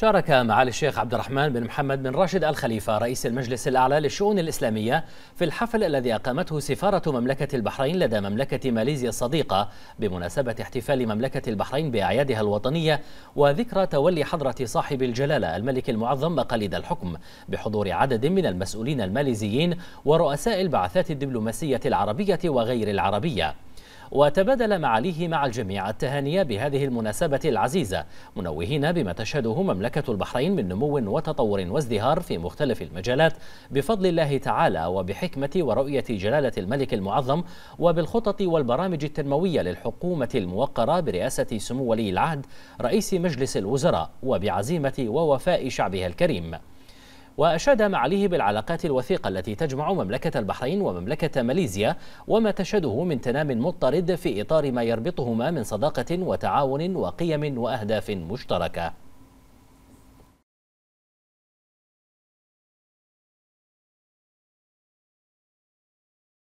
شارك معالي الشيخ عبد الرحمن بن محمد بن راشد الخليفة رئيس المجلس الأعلى للشؤون الإسلامية في الحفل الذي أقامته سفارة مملكة البحرين لدى مملكة ماليزيا الصديقة بمناسبة احتفال مملكة البحرين بأعيادها الوطنية وذكرى تولي حضرة صاحب الجلالة الملك المعظم مقاليد الحكم بحضور عدد من المسؤولين الماليزيين ورؤساء البعثات الدبلوماسية العربية وغير العربية وتبادل معاليه مع الجميع التهاني بهذه المناسبة العزيزة منوهين بما تشهده مملكة البحرين من نمو وتطور وازدهار في مختلف المجالات بفضل الله تعالى وبحكمة ورؤية جلالة الملك المعظم وبالخطط والبرامج التنموية للحكومة الموقرة برئاسة سمو ولي العهد رئيس مجلس الوزراء وبعزيمة ووفاء شعبها الكريم وأشاد معاليه بالعلاقات الوثيقة التي تجمع مملكة البحرين ومملكة ماليزيا وما تشهده من تنام مضطرد في إطار ما يربطهما من صداقة وتعاون وقيم وأهداف مشتركة